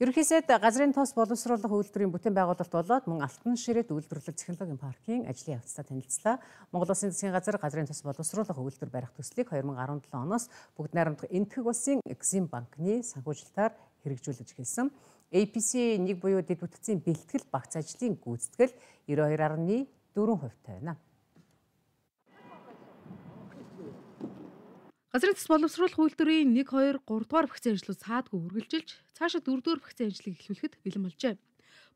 Ерөнхийдөө газрын тус боловсруулах үйлдвэрийн бүтээн байгуулалт болоод мөн алтан ширээд үйлдвэрлэл технологийн паркийн ажлын явцдаа танилцлаа. Монгол Улсын засгийн газар газрын тус боловсруулах үйлдвэр барих төслийг 2017 оноос бүгд найрамдах энтхэг улсын Эксим банкны санхүүжилтаар хэрэгжүүлж эхэлсэн. APC 1 буюу дэд бүтцийн бэлтгэл багц ажлын гүйцэтгэл 92.4% тавина. Газрын төс боловсруулах үйлдвэрийн 1 2 3 дугаар вакцины ажлууд цаадгүй үргэлжилж цаашаа 4 дугаар вакцины ажлыг эхлүүлэхэд бэлэн болжээ.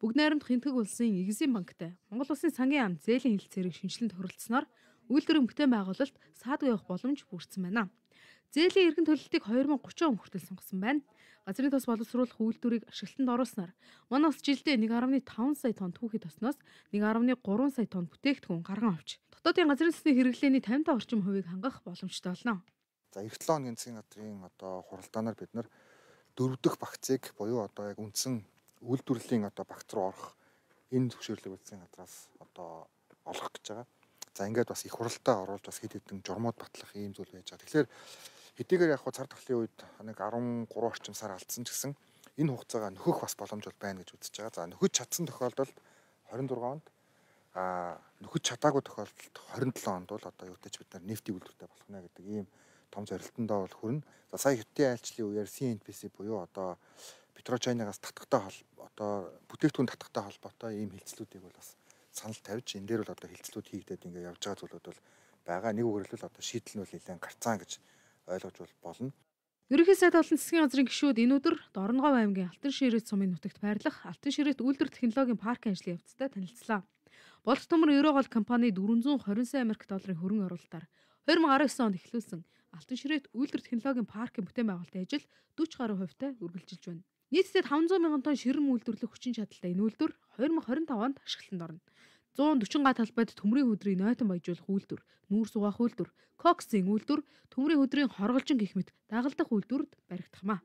Бүгд найрамд Хинтэг улсын Эгэсийн банктай Монгол улсын сангийн ам зээлийн хэлэлцээрийг шинжилэн тохиролцсноор үйлдвэрийн бүтээн байгуулалт цаадгүй явах боломж бүрдсэн байна. Зээлийн эргэн төлөлтийг 2030 он хүртэл сонгосон байна. Газрын төс боловсруулах үйлдвэрийг ашиглалтанд оруулснаар манай улс жилдээ 1.5 сая тонн түүхий тоснос 1.3 сая тонн бүтээгдэхүүн гарган авч дотоодын газрын төсний хэрэглээний 55 орчим хувийг хангах боломжтой болно. За эх 7 хоногийн цэгийн надрын одоо хуралдаанаар бид нар дөрөв дэх вакцыг буюу одоо яг үндсэн үйлдвэрлэлийн одоо багц руу орох энэ зөвшөөрлөг үлдсэн гадраас одоо олох гэж байгаа. За ингээд бас их хуралдаа оруулж бас хэд хэдэн журмууд батлах ийм зүйл байж байгаа. Тэгэхээр хэдийгээр яг хуу цар тахлын үед нэг 13 орчим сар алдсан ч гэсэн энэ хугацаагаа нөхөх бас боломж бол байна гэж үзэж байгаа. За нөхөж чадсан тохиолдолд 26 онд а нөхөж чадаагүй тохиолдолд 27 онд бол одоо юутай ч бид нар нефтийн үйлдвэртэй болох нэ гэдэг ийм том зорилтондоо бол хүрнэ. За сая хятадын айлчлалын үеэр CNPC буюу одоо Петрочайнагаас татгахтай хол одоо бүтээгдэхүүн татгахтай холбоотой ийм хилцлүүдийг бол бас санал тавьж энэ дээр бол одоо хилцлүүд хийгдээд ингээ явж байгаа зүйлүүд бол байгаа. Нэг үгрэрлэл одоо шийдэл нь бол нэлээд гарцаан гэж ойлгож болно. Ерөнхий сайд болон засгийн газрын гишүүд энэ өдөр Дорногов аймгийн Алтан ширээт сумын нутагт байрлах Алтан ширээт үйлдвэр технологийн парк ажлын явцдаа танилцлаа. Болц төмөр Еврогол компани 420 сая амрикт долларын хөрөнгө оруулалтаар 2019 онд эхлүүлсэн Алтан ширээт үйлдвэр технологийн паркийн бүтээн байгуулалтын ажил 40 гаруй хувьтай үргэлжилж байна. Нийтдээ 500 мянган тонн ширм үйлдвэрлэх хүчин чадалтай энэ үйлдвэр 2025 онд ашиглалтанд орно. 140 га талбайд төмрийн хөдрийг нойтон баяжуулах үйлдвэр, нүүр сугаах үйлдвэр, коксийн үйлдвэр, төмрийн хөдрийн хорголжин гих мэт дагалдах үйлдвэрд баригдах маа.